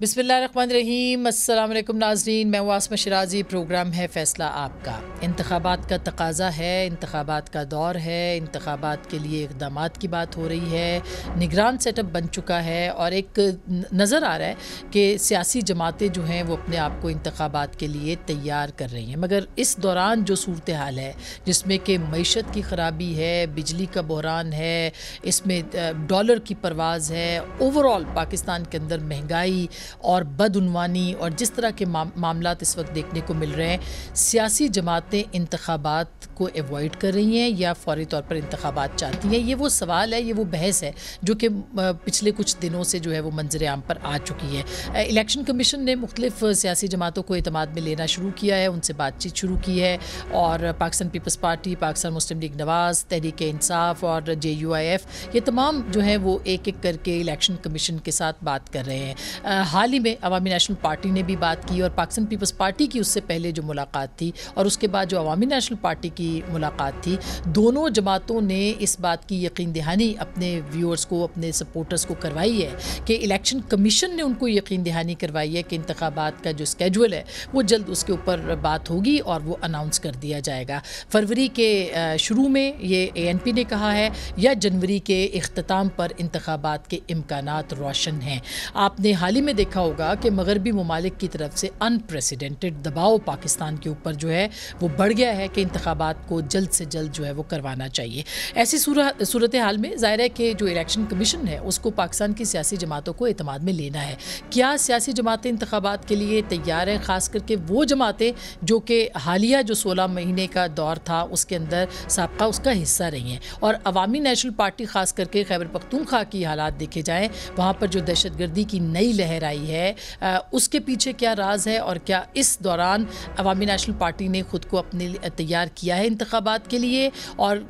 बिसमीम असल नाजरीन मैं वासम शराजी प्रोग्राम है फ़ैसला आपका इंतबात का तकाजा है इंतबात का दौर है इंतबात के लिए इकदाम की बात हो रही है निगरान सेटअप बन चुका है और एक नज़र आ रहा है कि सियासी जमातें जो हैं वो अपने आप को इंतबात के लिए तैयार कर रही हैं मगर इस दौरान जो सूरत हाल है जिसमें कि मीशत की ख़राबी है बिजली का बहरान है इसमें डॉलर की परवाज़ है ओवरऑल पाकिस्तान के अंदर महंगाई और बदनवानी और जिस तरह के मामला इस वक्त देखने को मिल रहे हैं सियासी जमातें इंतबात को एवॉइड कर रही हैं या फौरी तौर पर इंतबात चाहती हैं ये वो सवाल है ये वो बहस है जो कि पिछले कुछ दिनों से जो है वो मंजर आम पर आ चुकी है इलेक्शन कमीशन ने मुख्तफ सियासी जमातों को अतमाद में लेना शुरू किया है उनसे बातचीत शुरू की है और Pakistan Peoples Party Pakistan Muslim League Nawaz Tehreek Insaf और जे यू आई एफ ये तमाम जो है वो एक एक करके इलेक्शन कमीशन के साथ बात कर रहे हैं हाल ही में अवामी नेशनल पार्टी ने भी बात की और पाकिस्तान पीपल्स पार्टी की उससे पहले जो मुलाकात थी और उसके बाद जो अवामी नेशनल पार्टी की की मुलाकात थी दोनों जमातों ने इस बात की यकीन दहानी अपने व्यूअर्स को अपने सपोर्टर्स को करवाई है कि इलेक्शन कमीशन ने उनको यकीन दहानी करवाई है कि इंतबात का जो स्केजुअल है वो जल्द उसके ऊपर बात होगी और वो अनाउंस कर दिया जाएगा फरवरी के शुरू में ये ए ने कहा है या जनवरी के अख्ताम पर इंतबात के इम्कान रोशन हैं आपने हाल ही में देखा होगा कि मगरबी ममालिक की तरफ से अनप्रेसिडेंटेड दबाव पाकिस्तान के ऊपर जो है वो बढ़ गया है कि इंतबात को जल्द से जल्द जो है वो करवाना चाहिए ऐसी सूरत हाल में ज़ाहिर है कि जो इलेक्शन कमीशन है उसको पाकिस्तान की सियासी जमातों को अतमाद में लेना है क्या सियासी जमातें इंतबात के लिए तैयार हैं ख़ास करके वो जमातें जो कि हालिया जो सोलह महीने का दौर था उसके अंदर सबका उसका हिस्सा रही हैं और अवामी नेशनल पार्टी ख़ास करके खैबर पख्तूनख्वा की हालात देखे जाएँ वहाँ पर जो दहशत गर्दी की नई लहर आई है उसके पीछे क्या राज है और क्या इस दौरान अवामी नेशनल पार्टी ने खुद को अपने तैयार किया है इंतबात के लिए और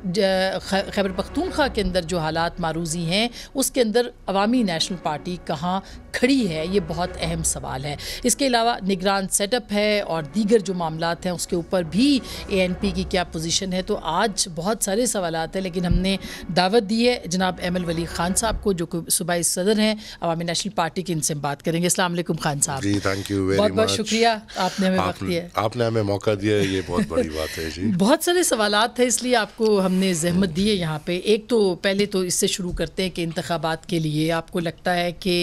खैबर पख्तूनख्वा के अंदर जो हालात मारूजी हैं उसके अंदर अवामी नेशनल पार्टी कहाँ खड़ी है ये बहुत अहम सवाल है इसके अलावा निगरान सेटअप है और दीगर जो मामला हैं उसके ऊपर भी ए एन पी की क्या पोजीशन है तो आज बहुत सारे सवाल हैं लेकिन हमने दावत दी है जनाब एम एल वली खान साहब को जो सूबाई सदर हैं अवामी नेशनल पार्टी की इनसे बात करेंगे असल खान साहब जी थैंक यू बहुत बहुत शुक्रिया आपने हमें वक्त दिया आपने हमें मौका दिया ये बहुत बड़ी बात है जी बहुत सारे सवाल थे इसलिए आपको हमने जहमत दी है यहाँ पर एक तो पहले तो इससे शुरू करते हैं कि इंतबात के लिए आपको लगता है कि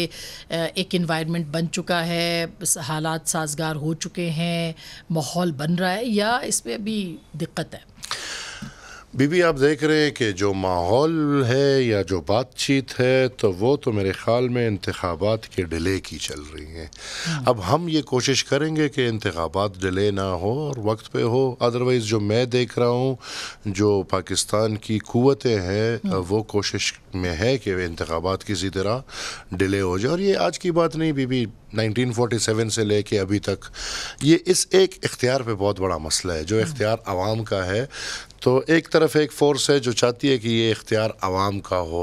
एक इन्वायरमेंट बन चुका है हालात साजगार हो चुके हैं माहौल बन रहा है या इस पर अभी दिक्कत है बीबी आप देख रहे हैं कि जो माहौल है या जो बातचीत है तो वो तो मेरे ख्याल में इंतबात के डिले की चल रही हैं हाँ। अब हम ये कोशिश करेंगे कि इंतबात डिले ना हो और वक्त पे हो अदरवाइज़ जो मैं देख रहा हूँ जो पाकिस्तान की क़वतें हैं हाँ। वो कोशिश में है कि इंतबात किसी तरह डिले हो जाए और ये आज की बात नहीं बीबी 1947 से लेके अभी तक ये इस एक इख्तियार पे बहुत बड़ा मसला है जो हाँ। इख्तियार आवाम का है तो एक तरफ एक फोर्स है जो चाहती है कि ये इख्तियार आवाम का हो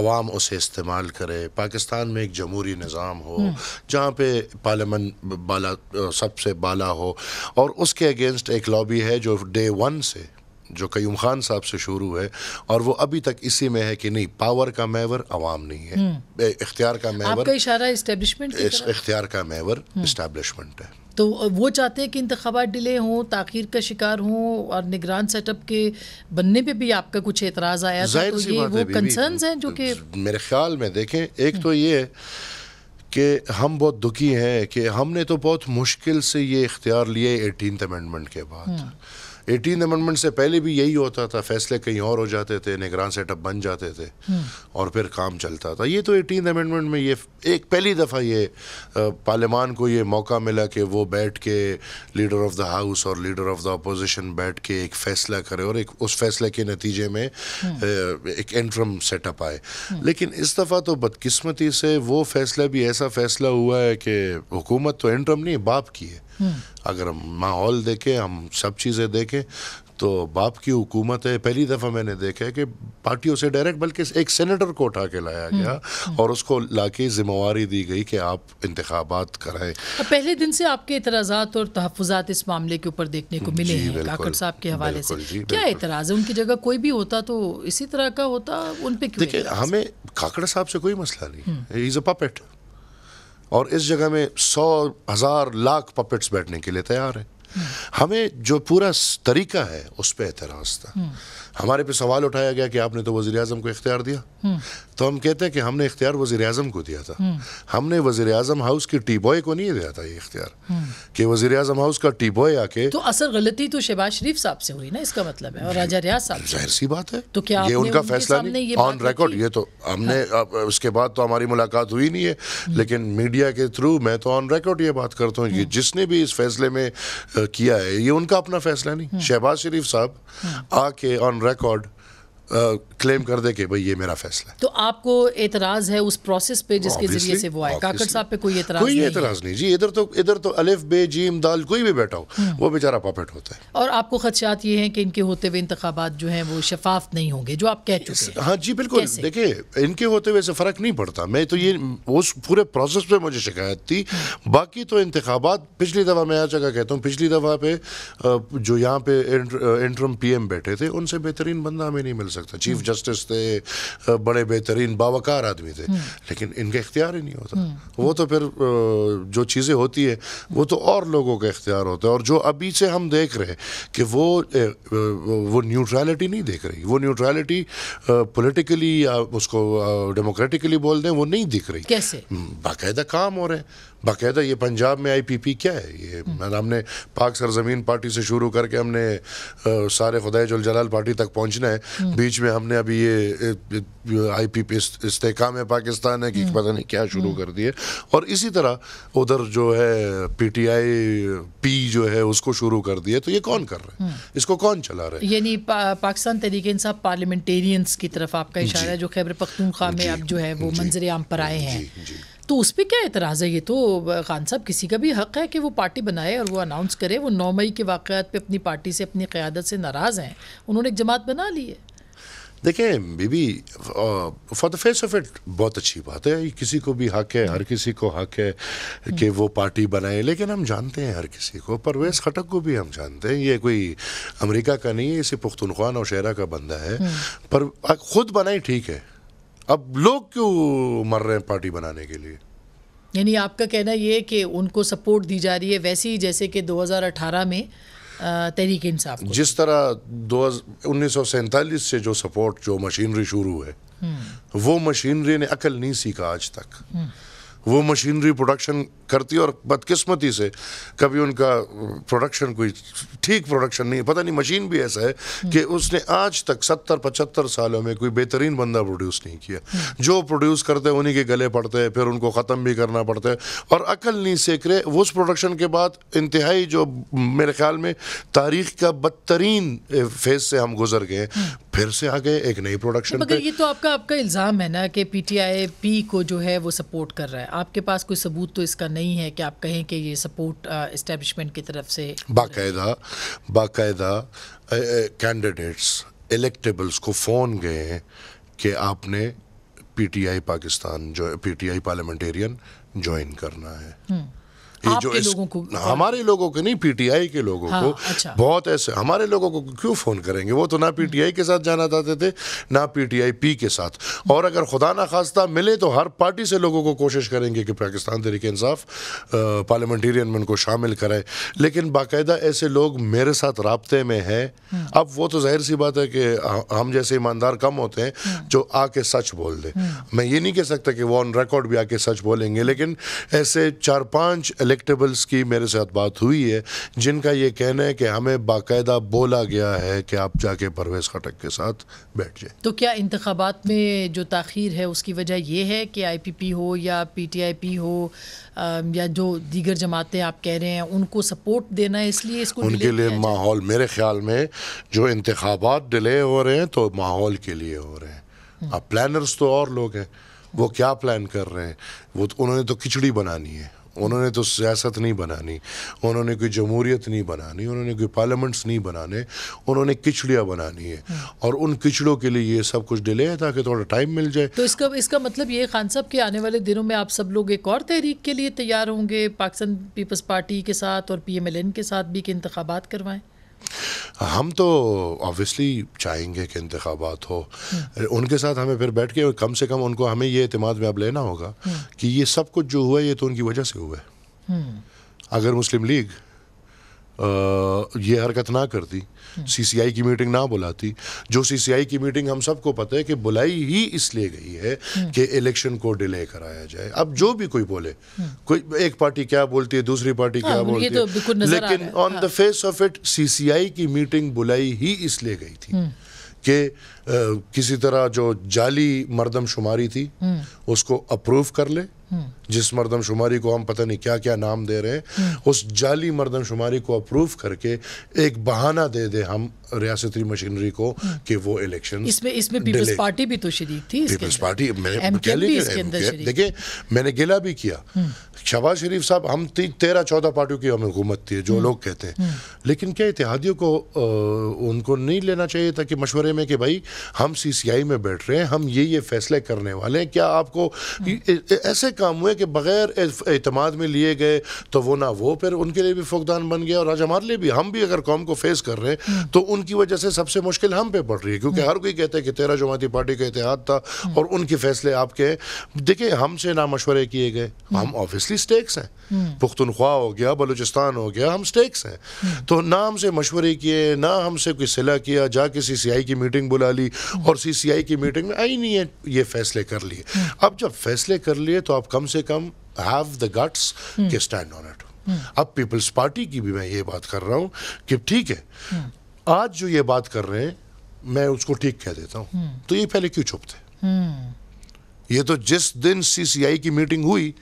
आवाम उसे इस्तेमाल करे पाकिस्तान में एक जमहूरी निज़ाम हो हम्म। जहाँ पे पार्लियामेंट बाला सबसे बाला हो और उसके अगेंस्ट एक लॉबी है जो डे वन से जो कयूम खान साहब से शुरू है और वो अभी तक इसी में है कि नहीं पावर का मेवर आवाम नहीं है हम्म। इख्तियार का मैवर इस्टेब्लिशमेंट इख्तियार का मेवर इस्टेब्लिशमेंट हम्म। है तो वो चाहते हैं कि इंतबात डिले हों ताखिर का शिकार हों और निगरान सेटअप के बनने पे भी आपका कुछ एतराज़ आया था तो ये वो कंसर्न हैं जो कि मेरे ख्याल में देखें एक हम्म। तो ये कि हम बहुत दुखी हैं कि हमने तो बहुत मुश्किल से ये इख्तियार लिए एटीन अमेंडमेंट के बाद हम्म। एटीन अमेंडमेंट से पहले भी यही होता था फैसले कहीं और हो जाते थे निगरान सेटअप बन जाते थे हम्म। और फिर काम चलता था ये तो एटीन अमेंडमेंट में ये एक पहली दफ़ा ये पार्लियामान को ये मौका मिला कि वो बैठ के लीडर ऑफ द हाउस और लीडर ऑफ द अपोजिशन बैठ के एक फ़ैसला करे और एक उस फैसले के नतीजे में हम्म। एक एंट्रम सेटअप आए हम्म। लेकिन इस दफ़ा तो बदकस्मती से वो फैसला भी ऐसा फैसला हुआ है कि हुकूमत तो एंट्रम नहीं बाप की है अगर हम माहौल देखें हम सब चीज़ें देखें तो बाप की हुकूमत है पहली दफ़ा मैंने देखा है कि पार्टियों से डायरेक्ट बल्कि एक सेनेटर को उठा के लाया हम्म, गया हम्म। और उसको लाके जिम्मेवारी दी गई कि आप इंतबात कराएं पहले दिन से आपके इतराजा और तहफात इस मामले के ऊपर देखने को मिले हैं काकड़ साहब के हवाले से क्या इतराज है उनकी जगह कोई भी होता तो इसी तरह का होता उन पर देखिए हमें काकड़ साहब से कोई मसला नहीं इज़ अ पपेट और इस जगह में सौ हज़ार लाख पपेट्स बैठने के लिए तैयार है हमें जो पूरा तरीका है उस पर एतराज़ था हम्म। हमारे पे सवाल उठाया गया कि आपने तो वज़ी अजम को इख्तियार दिया हम्म। तो हम कहते हैं कि हमने इख्तियार वज़ी अजम को दिया था हम्म। हमने वजीर अजम हाउस की टी बॉय को नहीं दिया था ये इख्तियार कि वज़ी अजम हाउस का टी बॉय आके तो असल गलती तो शहबाज शरीफ साहब से हुई ना इसका मतलब है और राजा रियाज साहब जाहिर सी बात है तो क्या ये उनका फैसला ऑन रिकॉर्ड ये तो हमने हाँ। उसके बाद तो हमारी मुलाकात हुई नहीं है लेकिन मीडिया के थ्रू मैं तो ऑन रिकॉर्ड ये बात करता हूँ कि जिसने भी इस फैसले में किया है ये उनका अपना फैसला नहीं हम्म। शहबाज शरीफ साहब हम्म। आके ऑन रिकॉर्ड क्लेम कर दे कि भाई ये मेरा फैसला तो आपको एतराज है उस प्रोसेस पे जिसके जरिए से वो आए काकड़ साहब पे कोई एतराज कोई एतराज नहीं जी इधर तो इधर तो अलिफ बे जीम दाल कोई भी बैठा हो हम्म। वो बेचारा पॉपेट होता है और आपको खदशात ये हैं कि इनके होते हुए इंतबात जो हैं वो शफाफ नहीं होंगे जो आप कह चुके हैं हाँ जी बिल्कुल देखिए इनके होते हुए से फ़र्क नहीं पड़ता मैं तो ये उस पूरे प्रोसेस पे मुझे शिकायत थी हम्म। बाकी तो इंतबात पिछली दफ़ा मैं आज कहता हूँ पिछली दफ़ा पे जो यहाँ पे इंट्रम पीएम बैठे थे उनसे बेहतरीन बंदा हमें नहीं मिल सकता सकता चीफ जस्टिस हम्म। थे बड़े बेहतरीन बावकार आदमी थे हम्म। लेकिन इनका इख्तियार ही नहीं होता हम्म। वो तो फिर जो चीज़ें होती है वो तो और लोगों का इख्तियार होता है और जो अभी से हम देख रहे हैं कि वो वो न्यूट्रलिटी नहीं देख रही वो न्यूट्रलिटी पोलिटिकली या उसको डेमोक्रेटिकली बोल दें वो नहीं दिख रही कैसे बाकायदा काम हो रहे हैं बाकायदा ये पंजाब में आईपीपी क्या है ये हम्म। हमने पाक सरजमीन पार्टी से शुरू करके हमने आ, सारे खुदाई जलाल पार्टी तक पहुंचना है हम्म। बीच में हमने अभी ये आई पी पी इस्तेकाम है पाकिस्तान है कि हम्म। पता नहीं क्या शुरू कर दिए और इसी तरह उधर जो है पी टी आई पी जो है उसको शुरू कर दिए तो ये कौन कर रहे हैं इसको कौन चला रहे हैं यानी पा, पाकिस्तान तरीके इंसाफ पार्लियामेंटेरियंस की तरफ आपका इशारा है जो खैबर पख्तूनख्वा में अब जो है वो मंजर आम पर आए हैं तो उस पर क्या एतराज़ है ये तो खान साहब किसी का भी हक़ है कि वो पार्टी बनाए और वो अनाउंस करे वो नौ मई के वाक़ात पे अपनी पार्टी से अपनी क़्यादत से नाराज़ हैं उन्होंने एक जमात बना ली है देखिए बीबी for the face of it बहुत अच्छी बात है किसी को भी हक है हर किसी को हक है कि वो पार्टी बनाए लेकिन हम जानते हैं हर किसी को परवेज खटक को भी हम जानते हैं ये कोई अमेरिका का नहीं है इसे पुख्तनख्वा नौशहरा का बंदा है हम्म। पर खुद बनाए ठीक है अब लोग क्यों मर रहे हैं पार्टी बनाने के लिए यानी आपका कहना ये कि उनको सपोर्ट दी जा रही है वैसे ही जैसे कि 2018 में तहरीक इंसाफ जिस तरह दो उन्नीस से जो सपोर्ट जो मशीनरी शुरू है हम्म। वो मशीनरी ने अकल नहीं सीखा आज तक हम्म। वो मशीनरी प्रोडक्शन करती है और बदकिस्मती से कभी उनका प्रोडक्शन कोई ठीक प्रोडक्शन नहीं पता नहीं मशीन भी ऐसा है हम्म। कि उसने आज तक सत्तर पचहत्तर सालों में कोई बेहतरीन बंदा प्रोड्यूस नहीं किया हम्म। जो प्रोड्यूस करते हैं उन्हीं के गले पड़ते हैं फिर उनको ख़त्म भी करना पड़ता है और अकल नहीं सीख रहे उस प्रोडक्शन के बाद इंतहाई जो मेरे ख्याल में तारीख का बदतरीन फेज से हम गुजर गए हम्म। फिर से आ गए एक नई प्रोडक्शन ये तो आपका आपका इल्ज़ाम है ना कि आई पी को जो है वो सपोर्ट कर रहा है आपके पास कोई सबूत तो इसका नहीं है कि आप कहें कि ये सपोर्ट इस्टेब्लिशमेंट uh, की तरफ से बाकायदा बाकायदा कैंडिडेट्स इलेक्टेबल्स को फ़ोन गए हैं कि आपने पीटीआई पाकिस्तान जो पीटीआई पार्लियामेंटेरियन ज्वाइन करना है हम्म। ये जो इस, लोगों को हमारे लोगों को नहीं पीटीआई के लोगों हाँ, को अच्छा। बहुत ऐसे हमारे लोगों को क्यों फोन करेंगे वो तो ना पीटीआई के साथ जाना चाहते थे ना पीटीआई पी के साथ और अगर खुदा ना खास्ता मिले तो हर पार्टी से लोगों को कोशिश करेंगे कि पाकिस्तान तरीके इंसाफ पार्लियामेंटेरियन में उनको शामिल कराए लेकिन बाकायदा ऐसे लोग मेरे साथ रबते में है अब वो तो जाहिर सी बात है कि हम जैसे ईमानदार कम होते हैं जो आके सच बोल दें मैं ये नहीं कह सकता कि वो ऑन रिकॉर्ड भी आके सच बोलेंगे लेकिन ऐसे चार पाँच इलेक्टेबल्स की मेरे साथ बात हुई है जिनका ये कहना है कि हमें बाकायदा बोला गया है कि आप जाके परवेज खटक के साथ बैठ जाए तो क्या इंतबात में जो तखीर है उसकी वजह यह है कि आई पी पी हो या पी टी आई पी हो या जो दीगर जमातें आप कह रहे हैं उनको सपोर्ट देना है इसलिए इसको उनके लिए माहौल मेरे ख्याल में जो इंतबात डिले हो रहे हैं तो माहौल के लिए हो रहे हैं हम्म। अब प्लानर्स तो और लोग हैं वो क्या प्लान कर रहे हैं वो तो उन्होंने तो खिचड़ी बनानी है उन्होंने तो सियासत नहीं बनानी उन्होंने कोई जमहूरियत नहीं बनानी उन्होंने कोई पार्लियामेंट्स नहीं बनाने उन्होंने किचड़ियाँ बनानी है हम्म। और उन किचड़ों के लिए ये सब कुछ डिले है ताकि थोड़ा टाइम मिल जाए तो इसका इसका मतलब ये खान साहब के आने वाले दिनों में आप सब लोग एक और तहरीक के लिए तैयार होंगे पाकिस्तान पीपल्स पार्टी के साथ और पी एम एल एन के साथ भी के इंतबात करवाएं हम तो ऑब्वियसली चाहेंगे कि इंतबात हो उनके साथ हमें फिर बैठ के कम से कम उनको हमें ये अतमाद में अब लेना होगा कि ये सब कुछ जो हुआ है ये तो उनकी वजह से हुआ है हम्म। अगर मुस्लिम लीग ये हरकत ना करती सीसीआई की मीटिंग ना बुलाती जो सीसीआई की मीटिंग हम सबको पता है कि बुलाई ही इसलिए गई है कि इलेक्शन को डिले कराया जाए अब जो भी कोई बोले कोई एक पार्टी क्या बोलती है दूसरी पार्टी क्या हाँ, बोलती तो है लेकिन on the face of it CCI की मीटिंग बुलाई ही इसलिए गई थी हम्म। कि किसी तरह जो जाली मरदमशुमारी थी हम्म। उसको अप्रूव कर ले हम्म। जिस मरदमशुमारी को हम पता नहीं क्या क्या नाम दे रहे हैं हम्म। उस जाली मरदमशुमारी को अप्रूव करके एक बहाना दे दे हम रियासती मशीनरी को कि वो इलेक्शन इसमें इसमें पीपल्स पार्टी भी तो शरीक थी पीपल्स पार्टी देखिए मैंने गिला भी किया शहबाज शरीफ साहब हम तेरह चौदह पार्टियों की हमें हुकूमत थी जो लोग कहते हैं लेकिन क्या इतिहादियों को उनको नहीं लेना चाहिए था कि मशवरे में कि भाई हम आई में बैठ रहे हैं हम ये ये फैसले करने वाले हैं क्या आपको ऐसे काम हुए कि बगैर अतमाद में लिए गए तो वो ना वो फिर उनके लिए भी फुकदान बन गया और आज हमारे लिए भी हम भी अगर कौम को फेस कर रहे हैं हम्म। तो उनकी वजह से सबसे मुश्किल हम पे पड़ रही है क्योंकि हर कोई कहता है कि तेरह जमाती पार्टी का इतिहाद था हम्म। और उनके फैसले आपके देखिए हमसे ना मशवरे किए गए हम्म। हम ऑब्वियसली स्टेक्स हैं पुख्तनख्वा हो गया बलूचिस्तान हो गया हम स्टेक्स हैं तो ना हमसे मशवरे किए ना हमसे कोई सिला किया जा किसी सी आई की मीटिंग बुला ली वाली और सीसीआई की मीटिंग में आई नहीं है ये फैसले कर लिए अब जब फैसले कर लिए तो आप कम से कम हैव द गट्स के स्टैंड ऑन इट अब पीपल्स पार्टी की भी मैं ये बात कर रहा हूँ कि ठीक है आज जो ये बात कर रहे हैं मैं उसको ठीक कह देता हूँ तो ये पहले क्यों छुप थे ये तो जिस दिन सीसीआई की मीटिंग हुई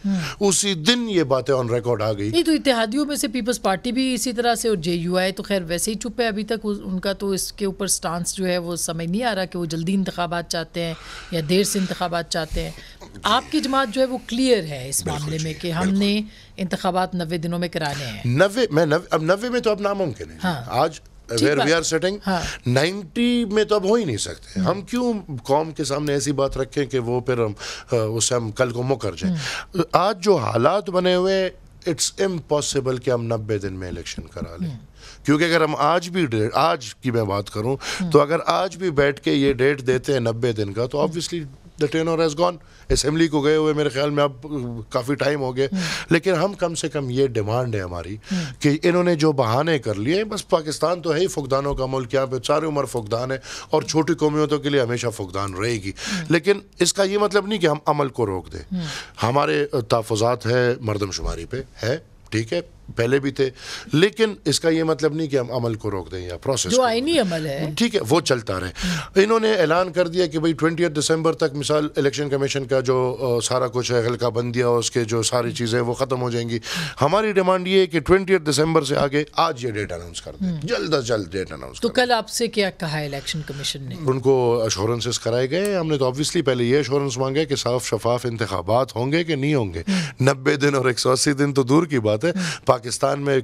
उसी दिन ये बातें ऑन रिकॉर्ड आ गई नहीं तो इतिहादियों में से पीपल्स पार्टी भी इसी तरह से और जेयूआई तो खैर वैसे ही चुप है अभी तक उनका तो इसके ऊपर स्टांस जो है वो समझ नहीं आ रहा कि वो जल्दी इंतबात चाहते हैं या देर से इंतबात चाहते हैं आपकी जमात जो है वो क्लियर है इस मामले में कि हमने इंतबात नबे दिनों में कराने हैं नबे मैं नवे अब नबे में तो अब नामुमकिन है हाँ। आज where we are setting ninety में तो अब हो ही नहीं सकते हम्म। हम क्यों कौम के सामने ऐसी बात रखें कि वो फिर हम उससे हम कल को मुकर जाए हम्म। आज जो हालात बने हुए इट्स इम्पॉसिबल कि हम नब्बे दिन में इलेक्शन करा लें हम्म। क्योंकि अगर हम आज भी डेट आज की मैं बात करूं तो अगर आज भी बैठ के ये डेट देते हैं नब्बे दिन का तो ऑब्वियसली द ट्रेन और हैज़ गॉन असम्बली को गए हुए मेरे ख्याल में अब काफ़ी टाइम हो गया हम्म। लेकिन हम कम से कम ये डिमांड है हमारी हम्म। कि इन्होंने जो बहाने कर लिए बस पाकिस्तान तो है ही फुकदानों का मुल्क यहाँ पे सारी उम्र फुकदान है और छोटी कौमियतों के लिए हमेशा फुकदान रहेगी हम्म। लेकिन इसका ये मतलब नहीं कि हम अमल को रोक दें हमारे तहफात है मरदमशुमारी पे है ठीक है पहले भी थे लेकिन इसका ये मतलब नहीं कि हम अमल को रोक दें या प्रोसेस जो आईनी अमल है ठीक है वो चलता रहे इन्होंने ऐलान कर दिया कि भाई ट्वेंटी दिसंबर तक मिसाल इलेक्शन कमीशन का जो आ, सारा कुछ है हल्का बंदिया उसके जो सारी चीज़ें वो ख़त्म हो जाएंगी हमारी डिमांड ये है कि ट्वेंटी दिसंबर से आगे आज ये डेट अनाउंस कर दें हम्म। जल्द अज जल्द डेट अनाउंस तो कल आपसे क्या कहा इलेक्शन कमीशन ने उनको अश्योरेंसेस कराए गए हमने तो ऑब्वियसली पहले ये अश्योरेंस मांगे कि साफ शफाफ इंतबात होंगे कि नहीं होंगे हम्म। नब्बे दिन और एक दिन तो दूर की बात है हम्म। पाकिस्तान में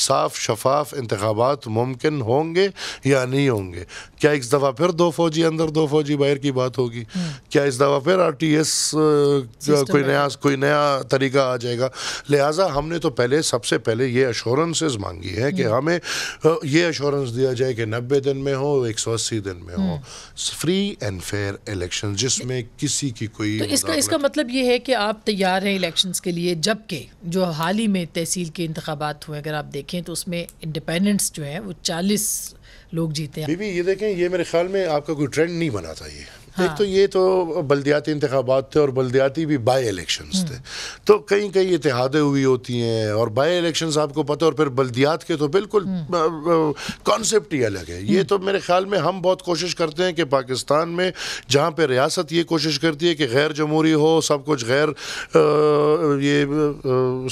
साफ शफाफ इंतबात मुमकिन होंगे या नहीं होंगे क्या इस दफ़ा फिर दो फौजी अंदर दो फौजी बाहर की बात होगी हम्म। क्या इस दफ़ा फिर आर टी एस कोई नया कोई नया तरीका आ जाएगा लिहाजा हमने तो पहले सबसे पहले ये अश्योरेंसेज मांगी है कि हम्म। हमें ये अश्योरेंस दिया जाए कि नब्बे दिन में हो एक सौ अस्सी दिन में हो फ्री एंड फेयर इलेक्शन जिसमें किसी की कोई तो इसका इसका मतलब ये है कि आप तैयार हैं इलेक्शन के लिए जबकि जो हाल ही में तहसील के इंतबात हुए अगर आप देखें देखें तो उसमें इंडिपेंडेंट्स जो हैं वो चालीस लोग जीते हैं बीबी ये देखें ये मेरे ख्याल में आपका कोई ट्रेंड नहीं बना था ये हाँ। एक तो ये तो बल्दियाती इंतबात थे और बल्दियाती भी बाई इलेक्शन थे तो कई कई इतिहादें हुई होती हैं और बाई इलेक्शन आपको पता और फिर बल्दियात के तो बिल्कुल कॉन्सेप्ट हम्म। ही अलग है ये तो मेरे ख्याल में हम बहुत कोशिश करते हैं कि पाकिस्तान में जहाँ पर रियासत ये कोशिश करती है कि गैर जमहूरी हो सब कुछ गैर ये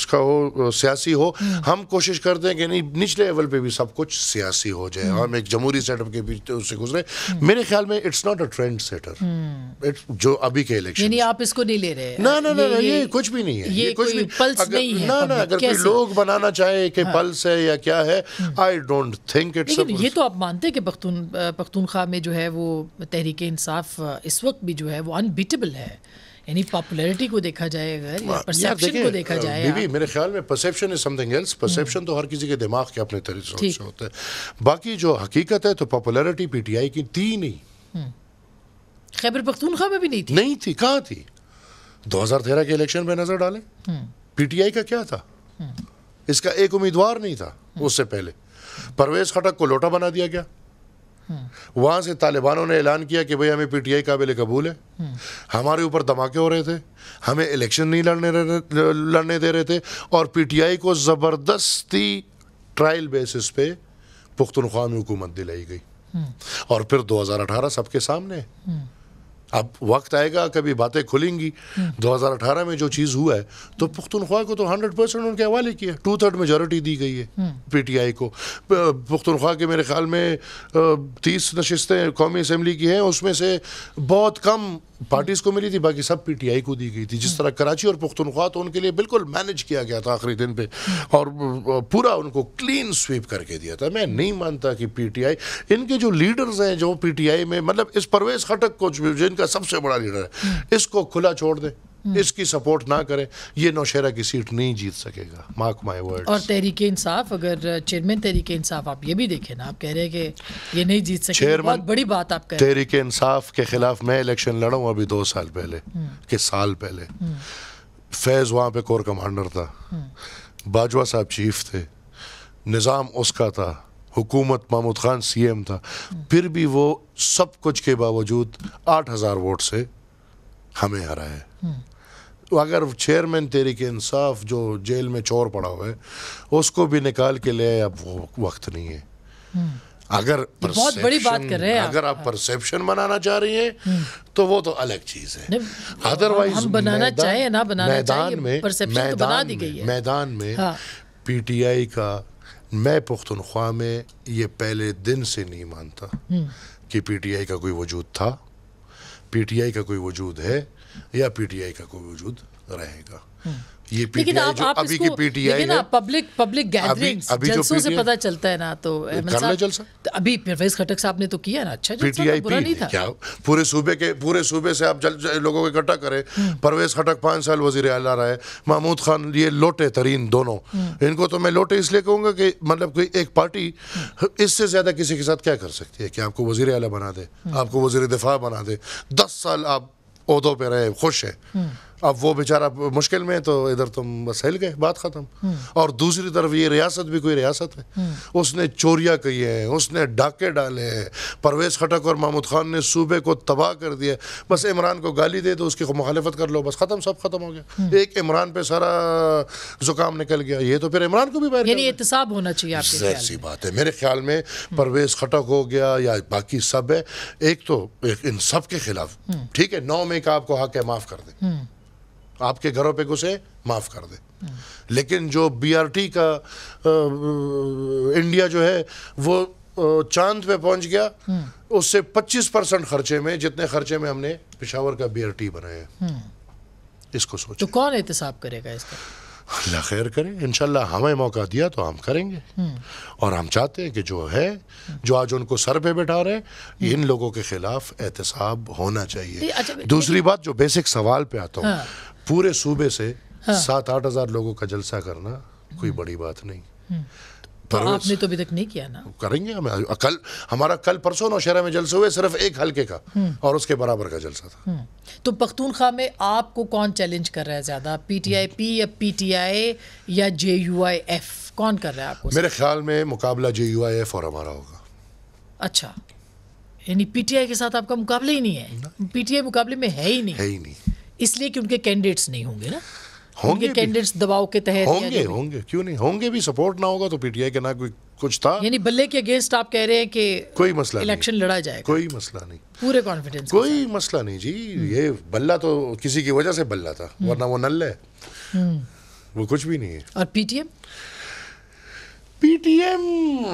उसका हो सियासी हो हम्म। हम कोशिश करते हैं कि नहीं निचले लेवल पे भी सब कुछ सियासी हो जाए हम्म। हम एक जमहूरी सेटअप के बीच उससे गुजरे मेरे ख्याल में it's not a trend setup matter it जो अभी के इलेक्शन आप इसको नहीं ले रहे ना ना ना ये कुछ भी नहीं है ये कुछ भी पल्स नहीं है ना ना अगर कोई लोग बनाना चाहे कि पल्स हाँ। है या क्या है आई डोंट थिंक इट्स ये तो आप मानते हैं कि पख्तून पख्तूनख्वा में जो है वो तहरीक इंसाफ इस वक्त भी जो है वो अनबीटेबल है यानी पॉपुलैरिटी को देखा जाए अगर परसेप्शन हाँ, को देखा जाए बीबी मेरे ख्याल में perception is something else perception तो हर किसी के दिमाग के अपने तरीके से होता है बाकी जो हकीकत है तो पॉपुलैरिटी पीटीआई की थी नहीं हम्म। खैबर पख्तूनखा में भी नहीं थी नहीं थी कहाँ थी 2013 के इलेक्शन पे नजर डालें हम्म। पीटीआई का क्या था हम्म। इसका एक उम्मीदवार नहीं था हम्म। उससे पहले परवेज खटक को लोटा बना दिया गया वहां से तालिबानों ने ऐलान किया कि भाई हमें पीटीआई काबिल कबूल है हमारे ऊपर धमाके हो रहे थे हमें इलेक्शन नहीं लड़ने लड़ने दे रहे थे और पीटीआई को ज़बरदस्ती ट्रायल बेसिस पे पुख्तनख्वा में हुकूमत दिलाई गई और फिर 2018 सबके सामने अब वक्त आएगा कभी बातें खुलेंगी 2018 हम्म। में जो चीज़ हुआ है तो पुख्तनख्वा को तो 100 परसेंट उनके हवाले किया टू थर्ड मेजोरिटी दी गई है पीटीआई हम्म। को पुख्तनख्वा के मेरे ख्याल में तीस नशस्तें कौमी असम्बली की हैं उसमें से बहुत कम पार्टीज़ को मिली थी बाकी सब पीटीआई को दी गई थी जिस हम्म। तरह कराची और पुख्तनख्वा तो उनके लिए बिल्कुल मैनेज किया गया था आखिरी दिन पे और पूरा उनको क्लीन स्वीप करके दिया था मैं नहीं मानता कि पीटीआई इनके जो लीडर्स हैं जो पीटीआई में मतलब इस परवेज खटक को जिनका का सबसे बड़ा लीडर है इसको खुला छोड़ दे इसकी सपोर्ट ना करें ये नौशेरा की सीट नहीं जीत सकेगा मार्क माई वर्ड और तहरीक इंसाफ अगर चेयरमैन तहरीक इंसाफ आप ये भी देखें ना आप कह रहे हैं कि ये नहीं जीत सके तो बड़ी बात आप कह तहरीक इंसाफ के खिलाफ मैं इलेक्शन लड़ा हूँ अभी दो साल पहले के साल पहले फैज़ वहाँ पे कोर कमांडर था हम्म। बाजवा साहब चीफ थे निज़ाम उसका था हुकूमत महमूद खान सीएम था फिर भी वो सब कुछ के बावजूद आठ हज़ार वोट से हमें हरा है अगर चेयरमैन के इंसाफ जो जेल में चोर पड़ा हुआ है उसको भी निकाल के ले अब वो वक्त नहीं है अगर बहुत बड़ी बात कर रहे हैं अगर आप परसेप्शन हाँ। बनाना चाह रही हैं हम्म। तो वो तो अलग चीज है अदरवाइज हम बनाना चाहें ना बनाना मैदान चाहिए, में मैदान तो बना दी गई है मैदान में पीटीआई हाँ। का मैं पुख्तनख्वा में ये पहले दिन से नहीं मानता हम्म। कि पीटीआई का कोई वजूद था पीटीआई का कोई वजूद है या पीटीआई का कोई वजूद रहेगा हम्म। ये लेकिन आप, आप अभी की पीटीआई ना पब्लिक पब्लिक गैदरिंग्स जलसों से पता चलता है ना तो तो अभी परवेज खटक साहब ने तो किया ना अच्छा पीटीआई तो बुरा नहीं था क्या पूरे सूबे के पूरे सूबे से आप जल लोगों को इकट्ठा करें परवेज खटक पांच साल वजीर आला रहे महमूद खान ये लोटे तरीन दोनों इनको तो मैं लोटे इसलिए कहूंगा कि मतलब कोई एक पार्टी इससे ज़्यादा किसी के साथ क्या कर सकती है कि आपको वजीर अला बना दे आपको वजीर दिफा बना दे दस साल आप उहदों पर रहे खुश है अब वो बेचारा मुश्किल में है तो इधर तुम तो बस हिल गए बात ख़त्म हम्म। और दूसरी तरफ ये रियासत भी कोई रियासत है हम्म। उसने चोरिया की हैं उसने डाके डाले हैं परवेज़ खटक और महमूद खान ने सूबे को तबाह कर दिया बस इमरान को गाली दे दो उसकी मुखालफत कर लो बस ख़त्म सब ख़त्म हो गया हम्म। एक इमरान पे सारा जुकाम निकल गया ये तो फिर इमरान को भी बैठ होना चाहिए जहर बात है मेरे ख्याल में परवेज़ खटक हो गया या बाकी सब है एक तो इन सब के खिलाफ ठीक है नौ में का आपको हक है माफ़ कर दे आपके घरों पे घुसे माफ़ कर दे लेकिन जो बीआरटी का आ, इंडिया जो है वो चांद पे पहुंच गया उससे 25 परसेंट खर्चे में जितने खर्चे में हमने पिशावर का बीआरटी बनाया इसको सोचो तो कौन एहतसाब करेगा इसका अल्लाह खैर करे इनशाला हमें मौका दिया तो हम करेंगे और हम चाहते हैं कि जो है जो आज उनको सर पे बैठा रहे इन लोगों के खिलाफ एहतसाब होना चाहिए अच्छा, दूसरी बात जो बेसिक सवाल पे आता हूँ हाँ। पूरे सूबे से हाँ। सात आठ हजार लोगों का जलसा करना कोई बड़ी बात नहीं हम्म। तो आपने तो अभी तक नहीं किया ना करेंगे हमें कल हमारा कल परसों नौशहरा में जलसे हुए सिर्फ एक हल्के का हम्म। और उसके बराबर का जलसा था हम्म। तो खा में आपको कौन चैलेंज कर रहा है ज्यादा पीटीआई पी या पीटीआई या जे यू आई एफ कौन कर रहा है आपको मेरे ख्याल में मुकाबला जे यू आई एफ और हमारा होगा अच्छा यानी पीटीआई के साथ आपका मुकाबला ही नहीं है पीटीआई मुकाबले में है ही नहीं है ही नहीं इसलिए कि उनके कैंडिडेट्स नहीं होंगे ना होंगे कैंडिडेट्स दबाव के तहत होंगे होंगे क्यों नहीं होंगे भी सपोर्ट ना होगा तो पीटीआई के ना कोई कुछ था यानी बल्ले के अगेंस्ट आप कह रहे हैं कि कोई मसला इलेक्शन लड़ा जाए कोई मसला नहीं पूरे कॉन्फिडेंस कोई मसला नहीं जी ये बल्ला तो किसी की वजह से बल्ला था वरना वो नल है हम्म। वो कुछ भी नहीं है और PTM PTM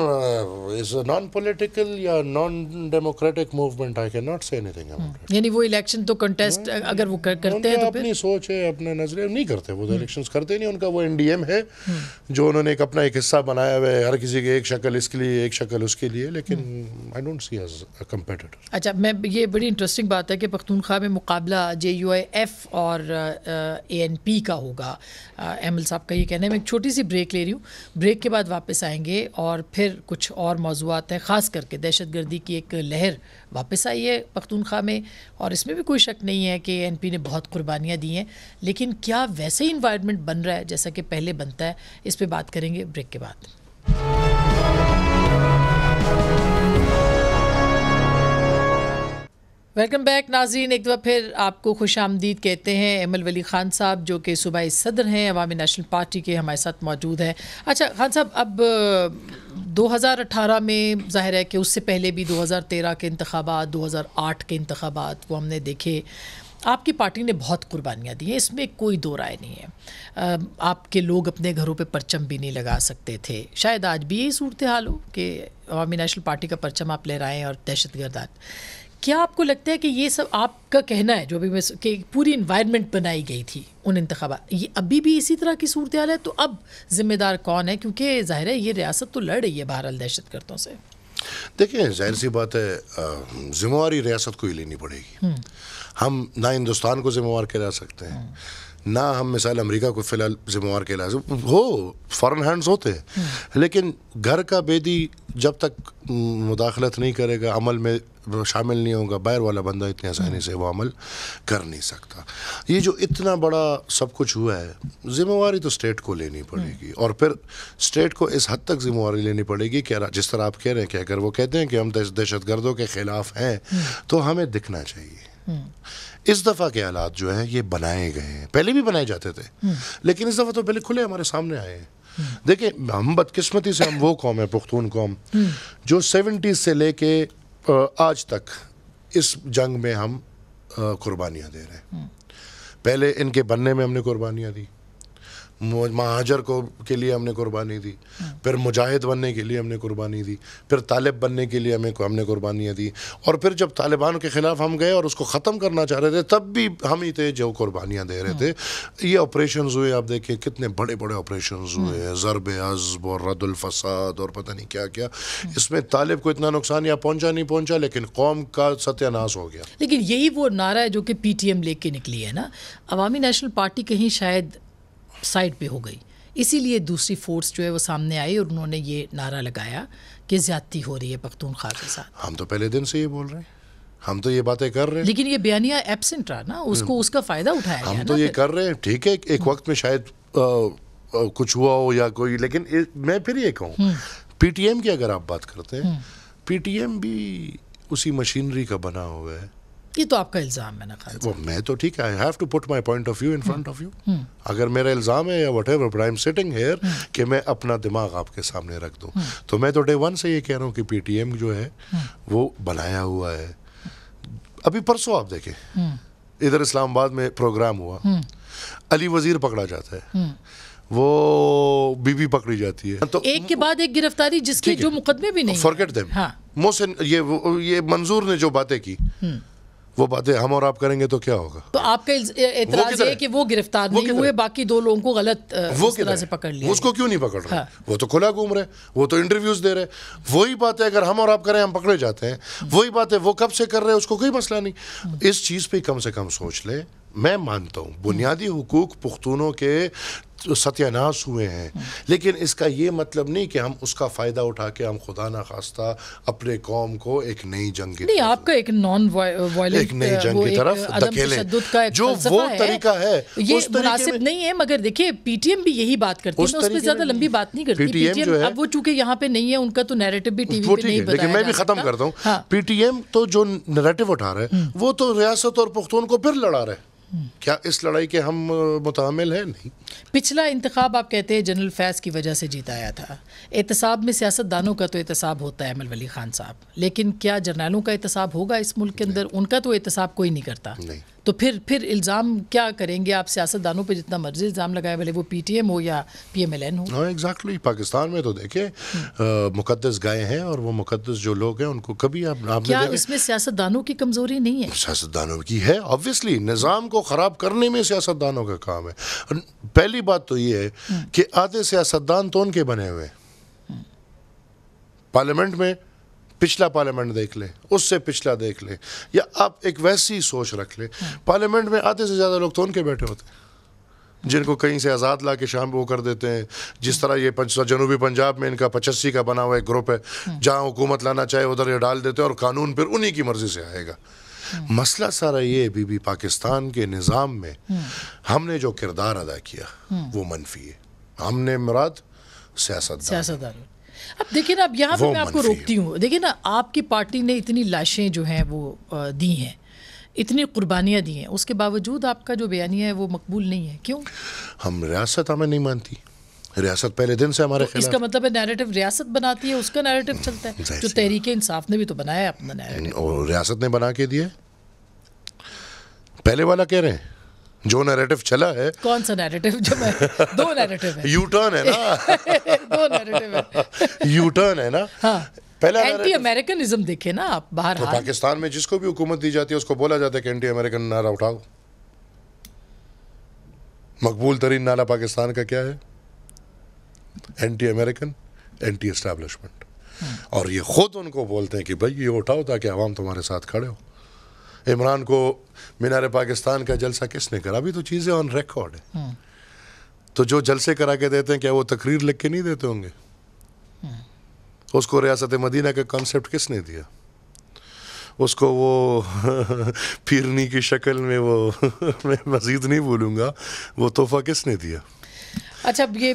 uh, is a non-political या non-democratic movement. I cannot say anything about it. Hmm. यानी वो election तो contest hmm. अगर वो कर, करते हैं तो अपनी सोच है अपने नजरे नहीं करते वो तो hmm. elections करते नहीं उनका वो NDM है जो उन्होंने एक अपना एक हिस्सा बनाया हुआ है हर किसी के एक शक्ल इसके लिए एक शक्ल उसके लिए लेकिन I don't see as a competitor. अच्छा मैं ये बड़ी interesting बात है कि पख्तूनख्वा में मुकाबला JUIF और ए uh, एन uh, का होगा एमएल साहब का ये कहना है मैं एक छोटी सी ब्रेक ले रही हूँ ब्रेक के बाद वापस वापस आएंगे और फिर कुछ और मौजूद हैं ख़ास करके दहशत गर्दी की एक लहर वापस आई है पख्तूनख्वा में और इसमें भी कोई शक नहीं है कि एन पी ने बहुत कुर्बानियाँ दी हैं लेकिन क्या वैसे ही इन्वायरमेंट बन रहा है जैसा कि पहले बनता है इस पर बात करेंगे ब्रेक के बाद वेलकम बैक नाजीन एक दफ़ा फिर आपको खुश आमदीद कहते हैं एल वली ख़ान साहब जो कि सूबाई सदर हैं अवामी नेशनल पार्टी के हमारे साथ मौजूद हैं अच्छा खान साहब अब 2018 में ज़ाहिर है कि उससे पहले भी 2013 के इंतबात 2008 के इंतबात वो हमने देखे आपकी पार्टी ने बहुत कुर्बानियाँ दी हैं इसमें कोई दो राय नहीं है आपके लोग अपने घरों पर परचम भी नहीं लगा सकते थे शायद आज भी यही सूरत हाल हो कि अवामी नेशनल पार्टी का परचम आप हैं और दहशत क्या आपको लगता है कि ये सब आपका कहना है जो भी कि पूरी इन्वायरमेंट बनाई गई थी उन इंतबा ये अभी भी इसी तरह की सूरत है तो अब जिम्मेदार कौन है क्योंकि ज़ाहिर है ये रियासत तो लड़ रही है बहरहाल दहशत गर्दों से देखिए जाहिर सी बात है जिम्मेवारी रियासत को ही लेनी पड़ेगी हम्म। हम ना हिंदुस्तान को जिम्मेवार कह सकते हैं हम्म। ना हम मिसाल अमेरिका को फ़िलहाल जिम्मेवार के लाज हो फॉरेन हैंड्स होते हैं हम्म। लेकिन घर का बेदी जब तक हम्म, मुदाखलत नहीं करेगा अमल में शामिल नहीं होगा बैर वाला बंदा इतनी आसानी हम्म। से वो अमल कर नहीं सकता ये जो इतना बड़ा सब कुछ हुआ है जिम्मेवारी तो स्टेट को लेनी पड़ेगी और फिर स्टेट को इस हद तक जिम्मेवारी लेनी पड़ेगी कि जिस तरह आप कह रहे हैं कि अगर वो कहते हैं कि हम दहशत गर्दों के ख़िलाफ़ हैं तो हमें दिखना चाहिए इस दफ़ा के हालात जो हैं ये बनाए गए हैं पहले भी बनाए जाते थे हम्म। लेकिन इस दफ़ा तो पहले खुले हमारे सामने आए हैं देखिए हम बदकिस्मती से हम वो कौम है पुख्तून कौम हम्म। जो सेवेंटीज़ से लेके आज तक इस जंग में हम कुर्बानियाँ दे रहे हैं हम्म। पहले इनके बनने में हमने कुर्बानियाँ दी महाजर को के लिए हमने कुर्बानी दी हाँ। फिर मुजाहिद बनने के लिए हमने कुर्बानी दी फिर तालिब बनने के लिए हमें हमने कुर्बानियाँ दी और फिर जब तालिबान के ख़िलाफ़ हम गए और उसको ख़त्म करना चाह रहे थे तब भी हम ही थे जो कुर्बानियाँ दे रहे हाँ। थे ये ऑपरेशन हुए आप देखिए कितने बड़े बड़े ऑपरेशन हुए हैं ज़रब अजब और रदुलफसाद और पता नहीं क्या क्या हाँ। इसमें तालिब को इतना नुकसान या पहुँचा नहीं पहुँचा लेकिन कौम का सत्यानाश हो गया लेकिन यही वो नारा है जो कि पी टी एम लेके निकली है ना अवामी नेशनल पार्टी कहीं शायद साइड पे हो गई इसीलिए दूसरी फोर्स जो है वो सामने आई और उन्होंने ये नारा लगाया कि ज्यादती हो रही है पख्तूनख्वा के साथ हम तो पहले दिन से ये बोल रहे हैं हम तो ये बातें कर रहे हैं लेकिन ये बयानिया एबसेंट रहा ना उसको हम्म। उसका फायदा उठाया हम तो ये कर रहे हैं ठीक है एक वक्त में शायद आ, आ, कुछ हुआ हो या कोई लेकिन ए, मैं फिर ये कहूँ पीटीएम हम्म। की अगर आप बात करते हैं पीटीएम हम्म। भी उसी मशीनरी का बना हुआ है ये तो आपका इल्ज़ाम है ना वो मैं तो ठीक है I have to put my point of view in front of you अगर मेरा इल्ज़ाम है या whatever but I am sitting here कि मैं अपना दिमाग आपके सामने रख दूँ हम्म। तो मैं तो डे वन से ये कह रहा हूँ कि पीटीएम जो है हम्म। वो बनाया हुआ है अभी परसों आप देखें हम्म। इधर इस्लामाबाद में प्रोग्राम हुआ अली वजीर पकड़ा जाता है वो बीबी पकड़ी जाती है तो एक के बाद एक गिरफ्तारी जिसके जो मुकदमे भी नहीं फॉरगेट देम हाँ। मोहसिन ये ये मंजूर ने जो बातें की वो बातें हम और आप करेंगे तो क्या होगा तो आपका एतराज है कि वो गिरफ्तार नहीं हुए बाकी दो लोगों को गलत वो तरह से पकड़ लिया उसको क्यों नहीं पकड़ रहा हाँ। वो तो खुला घूम रहे वो तो इंटरव्यूज दे रहे वही बात है अगर हम और आप करें हम पकड़े जाते हैं वही बात है वो कब से कर रहे हैं उसको कोई मसला नहीं इस चीज़ पर कम से कम सोच ले मैं मानता हूँ बुनियादी हकूक पुख्तूनों के सत्यानाश हुए हैं लेकिन इसका ये मतलब नहीं कि हम उसका फ़ायदा उठा के हम खुदा ना खास्ता अपने कौम को एक नई जंग नहीं आपका एक नॉन वायलेंट एक नई जंग की तरफ धकेले जो वो तरीका है ये मुनासिब नहीं है मगर देखिए पीटीएम भी यही बात करती है उस पर ज़्यादा लंबी बात नहीं करती पीटीएम जो अब वो चूंकि यहाँ पे नहीं है उनका तो नैरेटिव भी टीवी पे नहीं लेकिन मैं भी ख़त्म करता हूँ पीटीएम हाँ। तो जो नैरेटिव उठा रहे हैं हम्म। वो तो रियासत और पुख्तून को फिर लड़ा रहे हैं क्या इस लड़ाई के हम मुतामिल हैं नहीं पिछला इंतखब आप कहते हैं जनरल फैज़ की वजह से आया था एहतसाब में सियासतदानों का तो एहतसाब होता है अमल वली खान साहब लेकिन क्या जर्नैलों का एहतसाब होगा इस मुल्क के अंदर उनका तो एहतसाब कोई नहीं करता नहीं तो फिर फिर इल्ज़ाम क्या करेंगे आप सियासतदानों पर जितना मर्जी इल्ज़ाम लगाए भले वो पी टी एम हो या पी एम एल एन हो हाँ एग्जैक्टली पाकिस्तान में तो देखे हम्म। मुकदस गए हैं और वो मुकदस जो लोग हैं उनको कभी आप, नाम क्या इसमें सियासतदानों की कमज़ोरी नहीं है सियासतदानों की है ऑब्वियसली निज़ाम को ख़राब करने में सियासतदानों का काम है पहली बात तो ये है हम्म। कि आधे सियासतदान तो उनके बने हुए हैं हम्म। पार्लियामेंट में पिछला पार्लियामेंट देख लें उससे पिछला देख लें या आप एक वैसी सोच रख लें पार्लियामेंट में आधे से ज़्यादा लोग तो उनके बैठे होते हैं जिनको कहीं से आज़ाद ला के शाम वो कर देते हैं जिस तरह ये पंच जनूबी पंजाब में इनका पचस्सी का बना हुआ एक ग्रुप है जहाँ हुकूमत लाना चाहे उधर ये डाल देते हैं और कानून फिर उन्हीं की मर्ज़ी से आएगा मसला सारा ये बीबी पाकिस्तान के निज़ाम में हमने जो किरदार अदा किया वो मनफी है हमने मुराद सियासतदार अब देखिए ना अब यहाँ पर मैं आपको रोकती हूँ देखिए ना आपकी पार्टी ने इतनी लाशें जो हैं वो दी हैं इतनी कुर्बानियाँ दी हैं उसके बावजूद आपका जो बयानिया है वो मकबूल नहीं है क्यों हम रियासत हमें नहीं मानती रियासत पहले दिन से हमारे तो इसका मतलब है नैरेटिव रियासत बनाती है उसका नैरेटिव हम्म, चलता है जो तहरीक इंसाफ ने भी तो बनाया अपना नैरेटिव और रियासत ने बना के दिया पहले वाला कह रहे हैं जो नैरेटिव चला है कौन सा नैरेटिव जो मैं दो नैरेटिव है टर्न है ना दो नैरेटिव है टर्न है ना हाँ पहला एंटी अमेरिकनिज्म देखे ना आप बाहर तो पाकिस्तान में जिसको भी हुकूमत दी जाती है उसको बोला जाता है कि एंटी अमेरिकन नारा उठाओ मकबूल तरीन नारा पाकिस्तान का क्या है एंटी अमेरिकन एंटी एस्टेब्लिशमेंट और ये खुद उनको बोलते हैं कि भाई ये उठाओ ताकि आवाम तुम्हारे साथ खड़े हो इमरान को मीनार पाकिस्तान का जलसा किसने करा अभी तो चीज़ें ऑन रिकॉर्ड है तो जो जलसे करा के देते हैं क्या वो तकरीर लिख के नहीं देते होंगे हम्म। उसको रियासत मदीना का कॉन्सेप्ट किसने दिया उसको वो फिरनी की शक्ल में वो मैं मज़ीद नहीं बोलूँगा वो तोहफ़ा किसने दिया अच्छा ये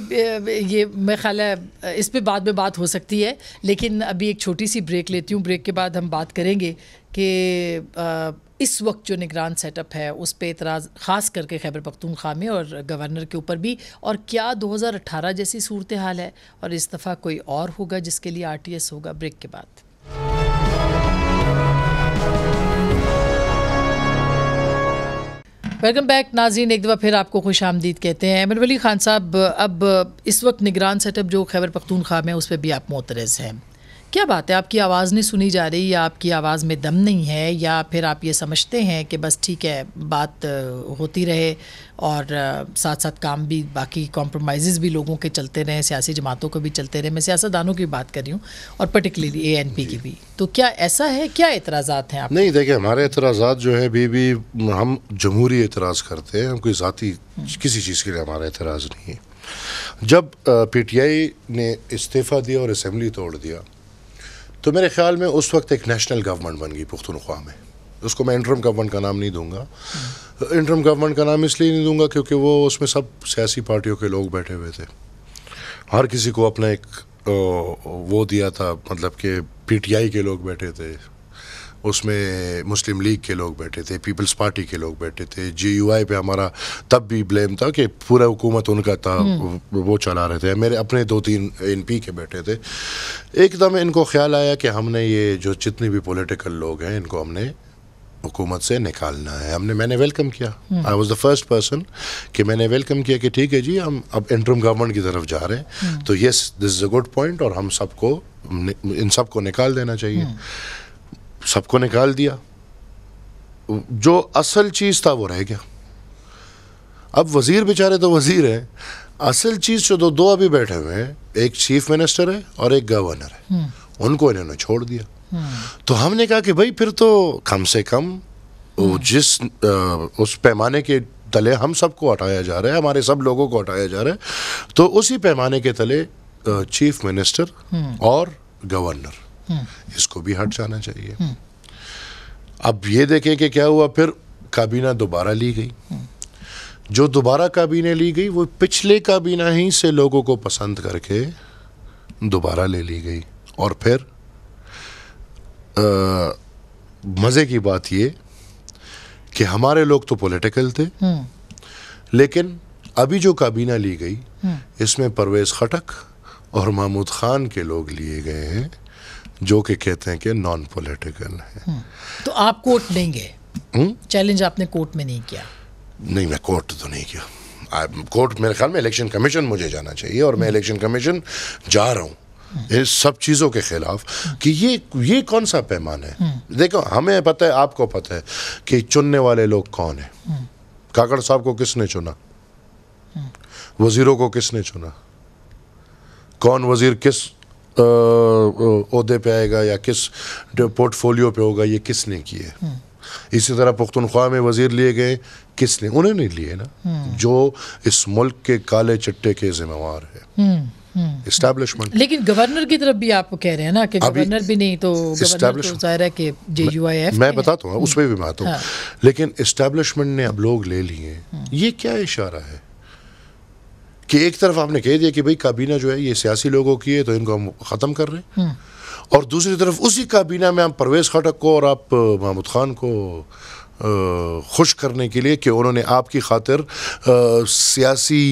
ये मैं ख्याल है इस पर बाद में बात हो सकती है लेकिन अभी एक छोटी सी ब्रेक लेती हूँ ब्रेक के बाद हम बात करेंगे कि इस वक्त जो निगरान सेटअप है उस पर एतराज़ ख़ास करके खैबर पखतूनख्वा में और गवर्नर के ऊपर भी और क्या 2018 जैसी सूरत हाल है और इस दफ़ा कोई और होगा जिसके लिए आर टी एस होगा ब्रेक के बाद वेलकम बैक नाजीन एक दफ़ा फिर आपको खुश आमदीद कहते हैं अहमद वली खान साहब अब इस वक्त निगरान सेटअप जो खैबर पख्तूनख्वा में उस पर भी आप मोतरज़ हैं क्या बात है आपकी आवाज़ नहीं सुनी जा रही या आपकी आवाज़ में दम नहीं है या फिर आप ये समझते हैं कि बस ठीक है बात होती रहे और साथ साथ काम भी बाकी कॉम्प्रोमाइज़ भी लोगों के चलते रहे सियासी जमातों को भी चलते रहे मैं सियासतदानों की बात कर रही हूँ और पर्टिकुलरली एन पी की भी तो क्या ऐसा है क्या एतराज़ा हैं आप नहीं देखिए हमारे एतराज़ा जो है अभी भी हम जमहूरी एतराज़ करते हैं हम कोई ज़ाती हम्म। किसी चीज़ के लिए हमारा एतराज़ नहीं है जब पीटीआई ने इस्तीफ़ा दिया और असम्बली तोड़ दिया तो मेरे ख्याल में उस वक्त एक नेशनल गवर्नमेंट बन गई पुख्तनख्वा में उसको मैं इंटरम गवर्नमेंट का नाम नहीं दूंगा इंटरम गवर्नमेंट का नाम इसलिए नहीं दूंगा क्योंकि वो उसमें सब सियासी पार्टियों के लोग बैठे हुए थे हर किसी को अपना एक वो दिया था मतलब कि पीटीआई के लोग बैठे थे उसमें मुस्लिम लीग के लोग बैठे थे पीपल्स पार्टी के लोग बैठे थे जीयूआई यू आई पे हमारा तब भी ब्लेम था कि पूरा हुकूमत उनका था हम्म। वो चला रहे थे मेरे अपने दो तीन एन पी के बैठे थे एकदम इनको ख्याल आया कि हमने ये जो जितने भी पॉलिटिकल लोग हैं इनको हमने हुकूमत से निकालना है हमने मैंने वेलकम किया I was the first person कि मैंने वेलकम किया कि ठीक है जी हम अब इंटरम गवर्नमेंट की तरफ जा रहे हैं हम्म। तो yes this is a good point और हम सबको इन सबको निकाल देना चाहिए हम्म। सबको निकाल दिया जो असल चीज़ था वो रह गया अब वज़ीर बेचारे तो वज़ीर है असल चीज़ जो दो दो अभी बैठे हुए हैं एक चीफ मिनिस्टर है और एक गवर्नर है हम्म। उनको इन्होंने छोड़ दिया हम्म। तो हमने कहा कि भाई फिर तो कम से कम हम्म। जिस आ, उस पैमाने के तले हम सबको हटाया जा रहा है हमारे सब लोगों को हटाया जा रहा है तो उसी पैमाने के तले चीफ मिनिस्टर और गवर्नर हम्म। इसको भी हट जाना चाहिए हम्म। अब ये देखें कि क्या हुआ फिर काबीना दोबारा ली गई हम्म। जो दोबारा काबीना ली गई वो पिछले काबीना ही से लोगों को पसंद करके दोबारा ले ली गई और फिर मज़े की बात ये कि हमारे लोग तो पॉलिटिकल थे लेकिन अभी जो काबीना ली गई इसमें परवेज़ खटक और महमूद खान के लोग लिए गए हैं जो कि कहते हैं कि नॉन पॉलिटिकल है तो आप कोर्ट नहीं चैलेंज हम्म? आपने कोर्ट में नहीं किया नहीं मैं कोर्ट तो नहीं किया कोर्ट मेरे ख्याल में इलेक्शन कमीशन मुझे जाना चाहिए और मैं इलेक्शन हम्म। कमीशन जा रहा हूँ हम्म। इस सब चीज़ों के खिलाफ कि ये ये कौन सा पैमाना है देखो हमें पता है आपको पता है कि चुनने वाले लोग कौन है काकड़ साहब को किसने चुना वजीरों को किसने चुना कौन वजीर किस अहदे पे आएगा या किस पोर्टफोलियो पे होगा ये किसने किए हम्म। इसी तरह पुख्तनख्वा में वजीर लिए गए किसने उन्हें नहीं लिए ना हम्म। जो इस मुल्क के काले चट्टे के जिम्मेवार है इस्टेब्लिशमेंट हम्म, लेकिन गवर्नर की तरफ भी आप कह रहे हैं ना कि गवर्नर भी नहीं तो गवर्नर तो कि जे मैं, मैं बताता हूँ उस पर भी मैं आता हूँ हाँ। लेकिन इस्टेब्लिशमेंट ने अब लोग ले लिए ये क्या इशारा है कि एक तरफ आपने कह दिया कि भाई काबीना जो है ये सियासी लोगों की है तो इनको हम ख़त्म कर रहे हैं हम्म। और दूसरी तरफ उसी काबीना में आप परवेज़ खटक को और आप महमूद ख़ान को खुश करने के लिए कि उन्होंने आपकी खातिर सियासी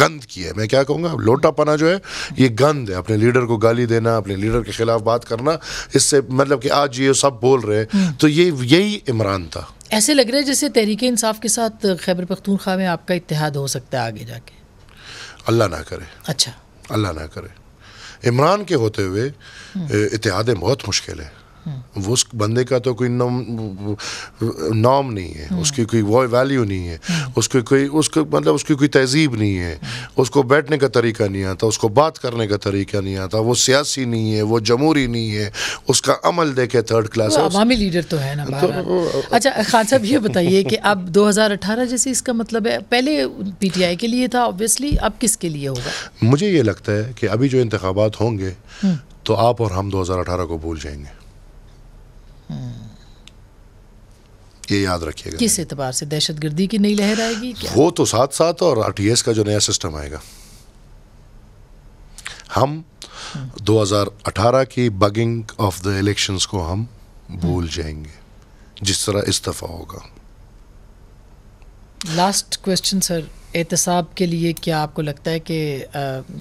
गंद की है मैं क्या कहूँगा लोटा पना जो है ये गंद है अपने लीडर को गाली देना अपने लीडर के ख़िलाफ़ बात करना इससे मतलब कि आज ये सब बोल रहे हैं हम्म। तो ये यही इमरान था ऐसे लग रहा है जैसे तहरीक इंसाफ के साथ खैबर पख्तूनख्वा में आपका इतिहाद हो सकता है आगे जाके अल्लाह ना करे अच्छा अल्लाह ना करे इमरान के होते हुए हम्म। इतिहादें बहुत मुश्किल है हम्म। उस बंदे का तो कोई नॉम नॉम नहीं है हम्म। उसकी कोई वो वैल्यू नहीं है हम्म। उसकी कोई उसको मतलब उसकी कोई तहजीब नहीं है उसको बैठने का तरीका नहीं आता उसको बात करने का तरीका नहीं आता वो सियासी नहीं है वो जमहूरी नहीं है उसका अमल देखे थर्ड क्लास अवामी लीडर तो है ना तो, अच्छा खान साहब ये बताइए कि अब अठारह जैसे इसका मतलब है पहले आई के लिए था ऑब्वियसली अब किसके लिए होगा मुझे ये लगता है कि अभी जो इंतबात होंगे तो आप और हम अठारह को भूल जाएंगे ये याद रखिएगा किस एतबार से दहशत गर्दी की नई लहर आएगी क्या? वो तो साथ साथ और आरटीएस का जो नया सिस्टम आएगा हम 2018 की बगिंग ऑफ द इलेक्शंस को हम भूल हम्म। जाएंगे जिस तरह इस दफ़ा होगा लास्ट क्वेश्चन सर एहतसाब के लिए क्या आपको लगता है कि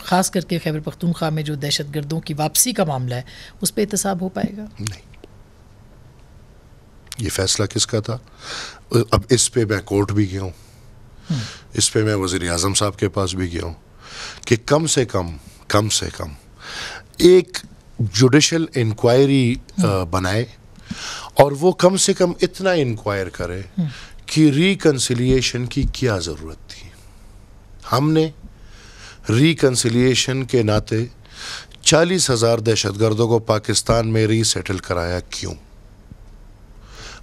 ख़ास करके खैबर पख्तूनख्वा में जो दहशत गर्दों की वापसी का मामला है उस पर एहतसाब हो पाएगा नहीं ये फैसला किसका था अब इस पे मैं कोर्ट भी गया हूँ इस पे मैं वज़ी अजम साहब के पास भी गया हूँ कि कम से कम कम से कम एक जुडिशल इंक्वायरी हम्म। बनाए और वो कम से कम इतना इंक्वायर करे हम्म। कि रिकन्सिलियेशन की क्या ज़रूरत थी हमने रिकन्सिलियेशन के नाते चालीस हज़ार दहशत गर्दों को पाकिस्तान में रीसेटल कराया क्यों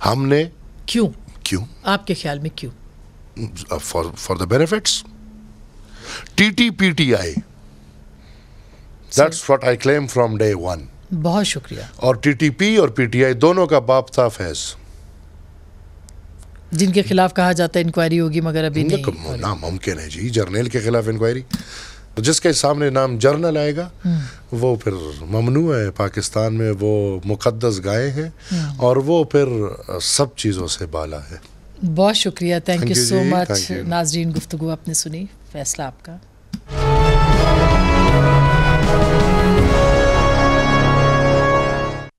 हमने क्यों क्यों आपके ख्याल में क्यों for for the benefits T T P T I that's what I claim from day one बहुत शुक्रिया और टी टी पी और पीटीआई दोनों का बाप था फैज जिनके खिलाफ कहा जाता है इंक्वायरी होगी मगर अभी नहीं नामुमकिन है जी जर्नेल के खिलाफ इंक्वायरी तो जिसके सामने नाम जर्नल आएगा हम्म। वो फिर ममनू है पाकिस्तान में वो मुकदस गाय है हम्म। और वो फिर सब चीज़ों से बाला है बहुत शुक्रिया थैंक यू सो मच नाजरीन गुफ्तु आपने सुनी फैसला आपका